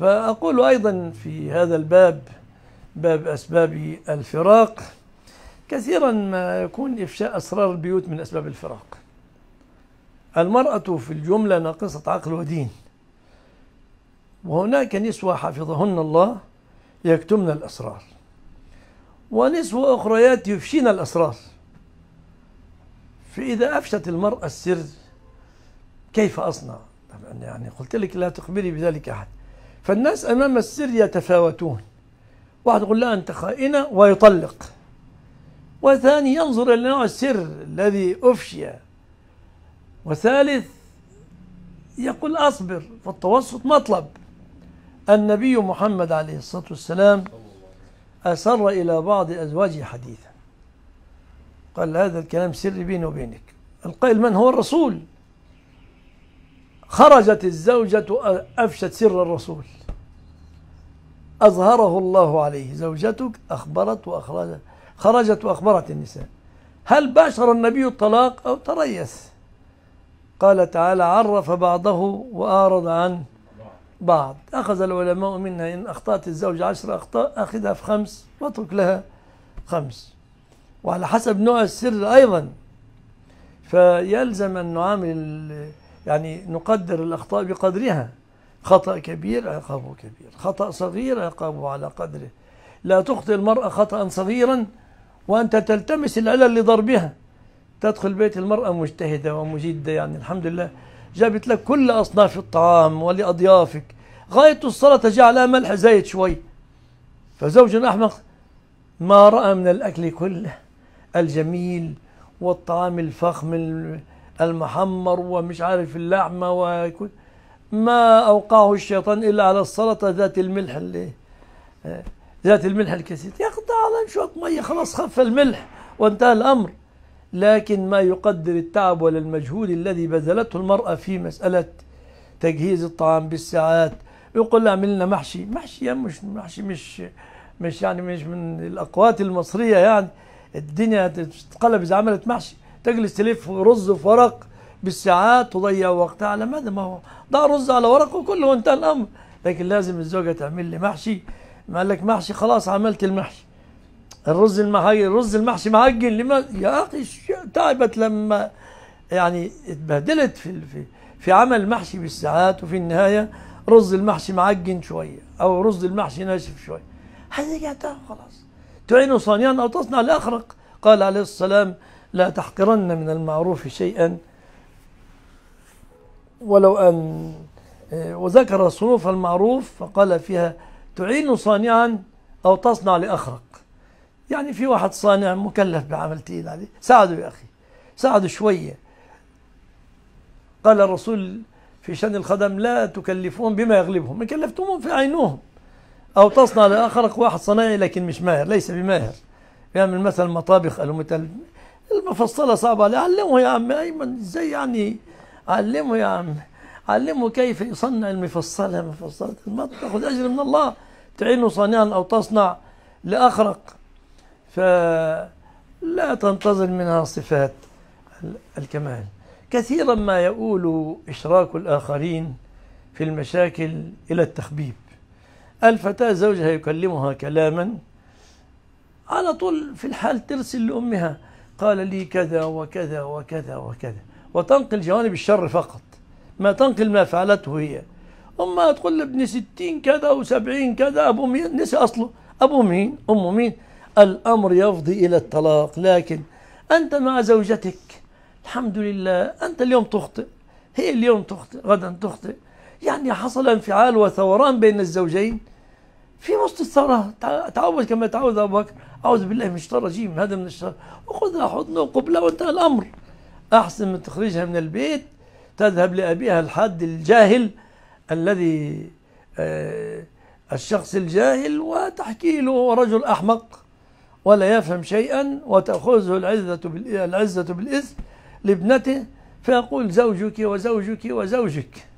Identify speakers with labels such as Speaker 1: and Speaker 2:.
Speaker 1: فأقول أيضا في هذا الباب باب أسباب الفراق كثيرا ما يكون إفشاء أسرار البيوت من أسباب الفراق المرأة في الجملة ناقصة عقل ودين وهناك نسوة حفظهن الله يكتمن الأسرار ونسوة أخريات يفشين الأسرار فإذا أفشت المرأة السر كيف أصنع؟ يعني قلت لك لا تخبري بذلك أحد فالناس أمام السر يتفاوتون واحد يقول لا أنت خائنة ويطلق وثاني ينظر إلى نوع السر الذي أفشي وثالث يقول أصبر فالتوسط مطلب النبي محمد عليه الصلاة والسلام أسر إلى بعض أزواجه حديثا قال هذا الكلام سري بيني وبينك القائل من هو الرسول خرجت الزوجة أفشت سر الرسول أظهره الله عليه زوجتك أخبرت وأخرجت خرجت وأخبرت النساء هل باشر النبي الطلاق أو تريث قال تعالى عرف بعضه وأعرض عن بعض أخذ العلماء منها إن أخطأت الزوجة عشر أخطاء أخذها في خمس واترك لها خمس وعلى حسب نوع السر أيضا فيلزم أن نعامل يعني نقدر الأخطاء بقدرها خطأ كبير عقابه كبير خطأ صغير عقابه على قدره لا تخطئ المرأة خطأ صغيرا وأنت تلتمس العلل لضربها تدخل بيت المرأة مجتهدة ومجدة يعني الحمد لله جابت لك كل أصناف الطعام ولأضيافك غاية الصلاة جعلها ملح زايد شوي فزوج أحمق ما رأى من الأكل كله الجميل والطعام الفخم المحمر ومش عارف اللحمة وكل ما أوقعه الشيطان إلا على السلطة ذات الملح اللي ذات الملح الكثير يقطع على شوية مية خلاص خف الملح وانتهى الأمر لكن ما يقدر التعب ولا المجهود الذي بذلته المرأة في مسألة تجهيز الطعام بالساعات يقول لها عملنا محشي محشي يعني مش محشي مش مش يعني مش من الأقوات المصرية يعني الدنيا تتقلب إذا عملت محشي تجلس تلف رز في ورق بالساعات تضيع وقتها على ماذا ما هو ضع رز على ورق وكله وانتهى الامر لكن لازم الزوجه تعمل لي محشي ما قال لك محشي خلاص عملت المحشي الرز المحشي الرز المحشي معجن لما يا اخي تعبت لما يعني اتبهدلت في في في عمل محشي بالساعات وفي النهايه رز المحشي معجن شويه او رز المحشي ناشف شويه هذه خلاص تعين صانيا او تصنع لاخرق قال عليه والسلام لا تحقرن من المعروف شيئا ولو أن آه، وذكر صنوف المعروف فقال فيها تعين صانعا أو تصنع لأخرق يعني في واحد صانع مكلف بعمل تقيل عليه ساعده يا أخي ساعده شوية قال الرسول في شأن الخدم لا تكلفون بما يغلبهم إن كلفتمهم فعينوهم أو تصنع لأخرق واحد صنايعي لكن مش ماهر ليس بماهر يعمل يعني مثلا مطابخ ألوميتال المفصلة صعبة علمه يا عم أيمن إزاي يعني علمه يا عم علمه كيف يصنع المفصلة مفصلة المط تأخذ أجر من الله تعين صانعا أو تصنع لأخرق فلا تنتظر منها صفات الكمال كثيرا ما يؤول إشراك الآخرين في المشاكل إلى التخبيب الفتاة زوجها يكلمها كلاما على طول في الحال ترسل لأمها قال لي كذا وكذا وكذا وكذا وتنقل جوانب الشر فقط ما تنقل ما فعلته هي أما تقول لابن ستين كذا وسبعين كذا أبو مين نسي أصله أبو مين أمه مين الأمر يفضي إلى الطلاق لكن أنت مع زوجتك الحمد لله أنت اليوم تخطئ هي اليوم تخطئ غدا تخطئ يعني حصل انفعال وثوران بين الزوجين في وسط الثورة تعوذ كما تعوذ أبو بكر أعوذ بالله من الشيطان الرجيم هذا من الشر وخذها حضن وقبلة وانتهى الأمر أحسن من تخرجها من البيت تذهب لأبيها الحد الجاهل الذي آه، الشخص الجاهل وتحكي له رجل أحمق ولا يفهم شيئا وتأخذه العزة العزة بالإذن لابنته فيقول زوجك وزوجك وزوجك